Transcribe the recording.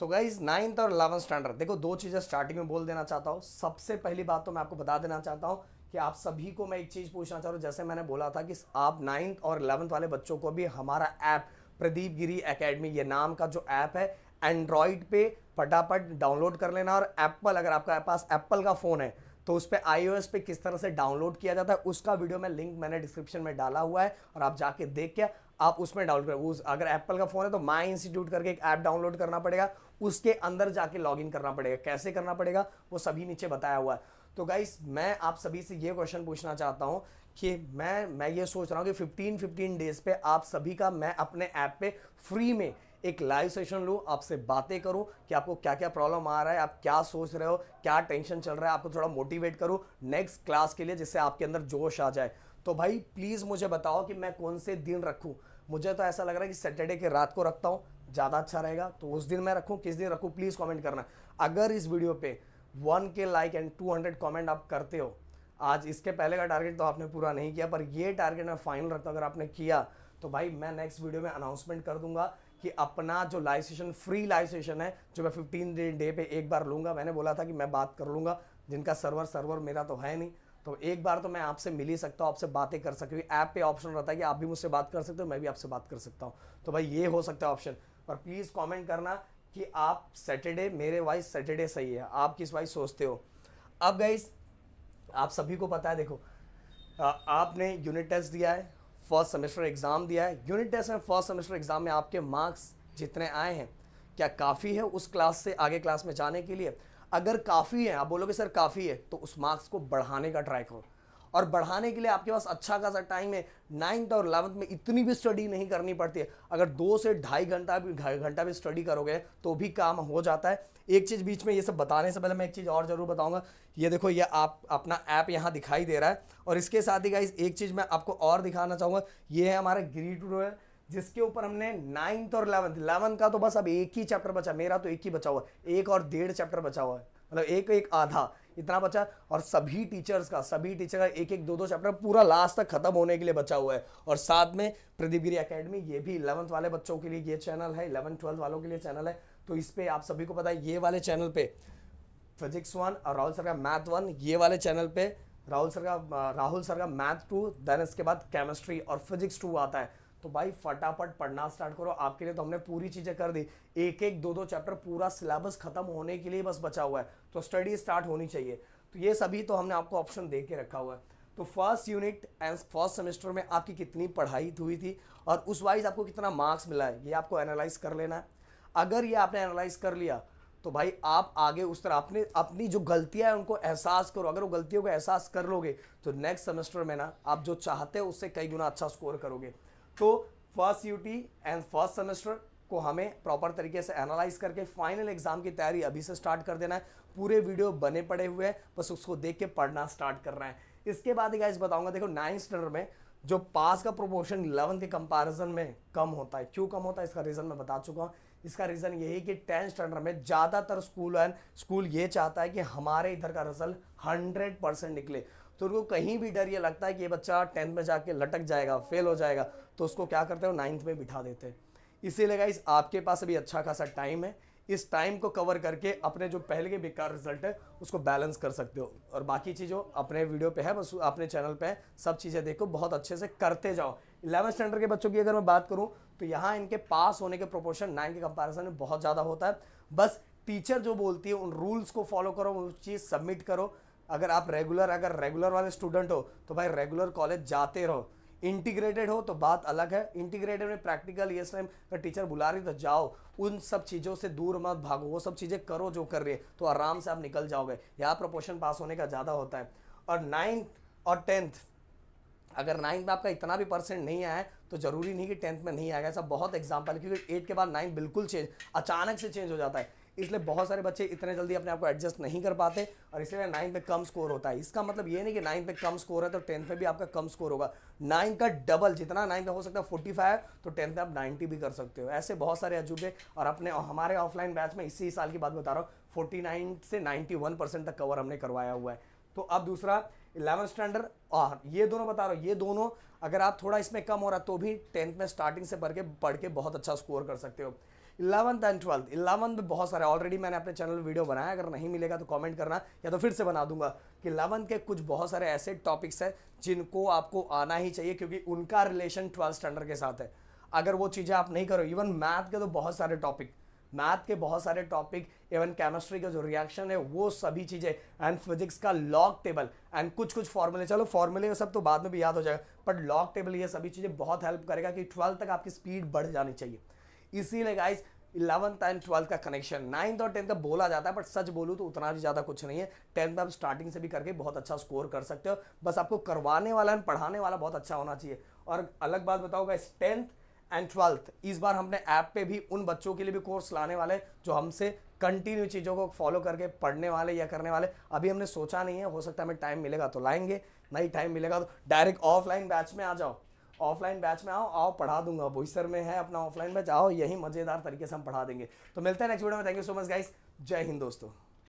तो guys ninth और eleventh standard देखो दो चीज़ें स्टार्टिंग में बोल देना चाहता हूँ सबसे पहली बात तो मैं आपको बता देना चाहता हूँ कि आप सभी को मैं एक चीज़ पूछना चाह रहा हूँ जैसे मैंने बोला था कि आप नाइन्थ और इलेवंथ वाले बच्चों को भी हमारा ऐप प्रदीप गिरी अकेडमी ये नाम का जो ऐप है एंड्रॉयड पे फटाफट डाउनलोड कर लेना और एप्पल अगर आपका पास एप्पल का फ़ोन है तो उस पर आई पे किस तरह से डाउनलोड किया जाता है उसका वीडियो में लिंक मैंने डिस्क्रिप्शन में डाला हुआ है और आप जाके देख के आप उसमें डाउनलोड करें उस अगर एप्पल का फ़ोन है तो माई इंस्टीट्यूट करके एक ऐप डाउनलोड करना पड़ेगा उसके अंदर जाके लॉगिन करना पड़ेगा कैसे करना पड़ेगा वो सभी नीचे बताया हुआ है तो गाइस मैं आप सभी से ये क्वेश्चन पूछना चाहता हूँ कि मैं मैं ये सोच रहा हूँ कि 15 15 डेज़ पे आप सभी का मैं अपने ऐप पे फ्री में एक लाइव सेशन लूँ आपसे बातें करूँ कि आपको क्या क्या प्रॉब्लम आ रहा है आप क्या सोच रहे हो क्या टेंशन चल रहा है आपको थोड़ा मोटिवेट करूँ नेक्स्ट क्लास के लिए जिससे आपके अंदर जोश आ जाए तो भाई प्लीज़ मुझे बताओ कि मैं कौन से दिन रखूँ मुझे तो ऐसा लग रहा है कि सैटरडे के रात को रखता हूँ ज़्यादा अच्छा रहेगा तो उस दिन मैं रखूँ किस दिन रखूँ प्लीज़ कॉमेंट करना अगर इस वीडियो पर one K like and two hundred comment आप करते हो आज इसके पहले का टारगेट तो आपने पूरा नहीं किया पर ये टारगेट मैं फाइनल रखता हूँ अगर आपने किया तो भाई मैं नेक्स्ट वीडियो में अनाउंसमेंट कर दूंगा कि अपना जो live session free live session है जो मैं फिफ्टीन डे डे पे एक बार लूंगा मैंने बोला था कि मैं बात कर लूंगा जिनका सर्वर सर्वर मेरा तो है नहीं तो एक बार तो मैं आपसे मिल ही सकता हूँ आपसे बातें कर सकती हूँ ऐप पे ऑप्शन रहता है कि आप भी मुझसे बात कर सकते हो मैं भी आपसे बात कर सकता हूँ तो भाई ये हो सकता है ऑप्शन और प्लीज़ कॉमेंट करना कि आप सैटरडे मेरे वाइज सैटरडे सही है आप किस वाइज सोचते हो अब गई आप सभी को पता है देखो आपने यूनिट टेस्ट दिया है फर्स्ट सेमेस्टर एग्ज़ाम दिया है यूनिट टेस्ट में फर्स्ट सेमेस्टर एग्ज़ाम में आपके मार्क्स जितने आए हैं क्या काफ़ी है उस क्लास से आगे क्लास में जाने के लिए अगर काफ़ी है आप बोलोगे सर काफ़ी है तो उस मार्क्स को बढ़ाने का ट्राई करो और बढ़ाने के लिए आपके पास अच्छा खासा टाइम है नाइन्थ और इलेवंथ में इतनी भी स्टडी नहीं करनी पड़ती है अगर दो से ढाई घंटा भी ढाई घंटा भी स्टडी करोगे तो भी काम हो जाता है एक चीज़ बीच में ये सब बताने से पहले मैं एक चीज़ और ज़रूर बताऊँगा ये देखो ये आप अपना ऐप यहाँ दिखाई दे रहा है और इसके साथ ही गाइज एक चीज़ मैं आपको और दिखाना चाहूँगा ये है हमारा ग्रीड टू है जिसके ऊपर हमने नाइन्थ और इलेवंथ इलेवंथ का तो बस अब एक ही चैप्टर बचा मेरा तो एक ही बचा हुआ है एक और डेढ़ चैप्टर बचा हुआ है मतलब एक एक आधा इतना बचा और सभी टीचर्स का सभी टीचर का एक एक दो दो चैप्टर पूरा लास्ट तक खत्म होने के लिए बचा हुआ है और साथ में प्रदीप गिरी अकेडमी ये भी इलेवंथ वाले बच्चों के लिए ये चैनल है इलेवंथ ट्वेल्थ वालों के लिए चैनल है तो इस पर आप सभी को पता है ये वाले चैनल पे फिजिक्स वन और राहुल सर का मैथ वन ये वाले चैनल पे राहुल सर का राहुल सर का मैथ टू देन इसके बाद केमिस्ट्री और फिजिक्स टू आता है तो भाई फटाफट पढ़ना स्टार्ट करो आपके लिए तो हमने पूरी चीज़ें कर दी एक एक दो दो चैप्टर पूरा सिलेबस खत्म होने के लिए बस बचा हुआ है तो स्टडी स्टार्ट होनी चाहिए तो ये सभी तो हमने आपको ऑप्शन दे के रखा हुआ है तो first unit and first semester में आपकी कितनी पढ़ाई हुई थी और उस वाइज आपको कितना मार्क्स मिला है ये आपको एनालाइज कर लेना है अगर ये आपने एनालाइज कर लिया तो भाई आप आगे उस तरह अपने अपनी जो गलतियां हैं उनको एहसास करो अगर वो गलतियों को एहसास कर लोगे तो नेक्स्ट सेमेस्टर में ना आप जो चाहते हो उससे कई गुना अच्छा स्कोर करोगे तो first UT and first semester को हमें प्रॉपर तरीके से एनालाइज करके फाइनल एग्जाम की तैयारी अभी से स्टार्ट कर देना है पूरे वीडियो बने पड़े हुए हैं बस उसको देख के पढ़ना स्टार्ट कर रहे हैं इसके बाद ही गाइज बताऊंगा देखो नाइन्थ स्टैंडर्ड में जो पास का प्रोमोशन इलेवंथ के कंपैरिजन में कम होता है क्यों कम होता है इसका रीज़न मैं बता चुका हूँ इसका रीज़न यही है कि टेंथ स्टैंडर्ड में ज़्यादातर स्कूल है स्कूल ये चाहता है कि हमारे इधर का रिजल्ट हंड्रेड परसेंट निकले तो उनको कहीं भी डर ये लगता है कि ये बच्चा टेंथ में जाके लटक जाएगा फेल हो जाएगा तो उसको क्या करते हो नाइन्थ में बिठा देते हैं इसीलिए गाइस आपके पास अभी अच्छा खासा टाइम है इस टाइम को कवर करके अपने जो पहले के बेकार रिजल्ट है उसको बैलेंस कर सकते हो और बाकी चीज़ों अपने वीडियो पे है बस अपने चैनल पे है सब चीज़ें देखो बहुत अच्छे से करते जाओ इलेवन स्टैंडर्ड के बच्चों की अगर मैं बात करूँ तो यहाँ इनके पास होने के प्रोपोर्शन नाइन के कंपेरिजन में बहुत ज़्यादा होता है बस टीचर जो बोलती है उन रूल्स को फॉलो करो वो चीज़ सबमिट करो अगर आप रेगुलर अगर रेगुलर वाले स्टूडेंट हो तो भाई रेगुलर कॉलेज जाते रहो इंटीग्रेटेड हो तो बात अलग है इंटीग्रेटेड में प्रैक्टिकल ये टाइम अगर टीचर बुला रही तो जाओ उन सब चीज़ों से दूर मत भागो वो सब चीज़ें करो जो कर रही है तो आराम से आप निकल जाओगे यहाँ प्रपोर्शन पास होने का ज़्यादा होता है और नाइन्थ और टेंथ अगर नाइन्थ में आपका इतना भी परसेंट नहीं आया है तो ज़रूरी नहीं कि टेंथ में नहीं आएगा ऐसा बहुत एग्जाम्पल क्योंकि एट के बाद नाइन्थ बिल्कुल चेंज अचानक से चेंज हो जाता है इसलिए बहुत सारे बच्चे इतने जल्दी अपने आप को एडजस्ट नहीं कर पाते और इसलिए नाइन्थ में कम स्कोर होता है इसका मतलब ये नहीं कि नाइन्थ में कम स्कोर है तो टेंथ में भी आपका कम स्कोर होगा नाइन्थ का डबल जितना नाइन्थ में हो सकता है फोर्टी फाइव तो टेंथ में आप नाइन्टी भी कर सकते हो ऐसे बहुत सारे अजूबे और अपने हमारे ऑफलाइन बैच में इसी साल की बात बता रहा हूँ फोर्टी से नाइन्टी तक कवर हमने करवाया हुआ है तो अब दूसरा इलेवन स्टैंडर्ड और ये दोनों बता रहा हूँ ये दोनों अगर आप थोड़ा इसमें कम हो रहा तो भी टेंथ में स्टार्टिंग से पढ़ के पढ़ के बहुत अच्छा स्कोर कर सकते हो इलेवंथ एंड ट्वेल्थ इलेवंथ में बहुत सारे ऑलरेडी मैंने अपने चैनल वीडियो बनाया अगर नहीं मिलेगा तो कमेंट करना या तो फिर से बना दूंगा कि इलेवंथ के कुछ बहुत सारे ऐसे टॉपिक्स हैं जिनको आपको आना ही चाहिए क्योंकि उनका रिलेशन ट्वेल्थ स्टैंडर्ड के साथ है अगर वो चीज़ें आप नहीं करो इवन मैथ के तो बहुत सारे टॉपिक मैथ के बहुत सारे टॉपिक इवन केमिस्ट्री का जो रिएक्शन है वो सभी चीज़ें एंड फिजिक्स का लॉग टेबल एंड कुछ कुछ फॉर्मूले चलो फॉर्मूले सब तो बाद में भी याद हो जाएगा बट लॉग टेबल ये सभी चीज़ें बहुत हेल्प करेगा कि ट्वेल्थ तक आपकी स्पीड बढ़ जानी चाहिए इसीलिए गाइज इलेवंथ एंड ट्वेल्थ का कनेक्शन नाइन्थ और टेंथ का बोला जाता है बट सच बोलूँ तो उतना भी ज़्यादा कुछ नहीं है टेंथ आप स्टार्टिंग से भी करके बहुत अच्छा स्कोर कर सकते हो बस आपको करवाने वाला एंड पढ़ाने वाला बहुत अच्छा होना चाहिए और अलग बात बताओ इस टेंथ एंड ट्वेल्थ इस बार हमने ऐप पे भी उन बच्चों के लिए भी कोर्स लाने वाले हैं जो हमसे कंटिन्यू चीज़ों को फॉलो करके पढ़ने वाले या करने वाले अभी हमने सोचा नहीं है हो सकता है हमें टाइम मिलेगा तो लाएंगे नहीं टाइम मिलेगा तो डायरेक्ट ऑफलाइन बैच में आ जाओ ऑफलाइन बैच में आओ आओ पढ़ा दूंगा बोईसर में है अपना ऑफलाइन बैच आओ यही मज़ेदार तरीके से हम पढ़ा देंगे तो मिलते हैं नेक्स्ट वीडियो में thank you so much guys Jai Hind दोस्तों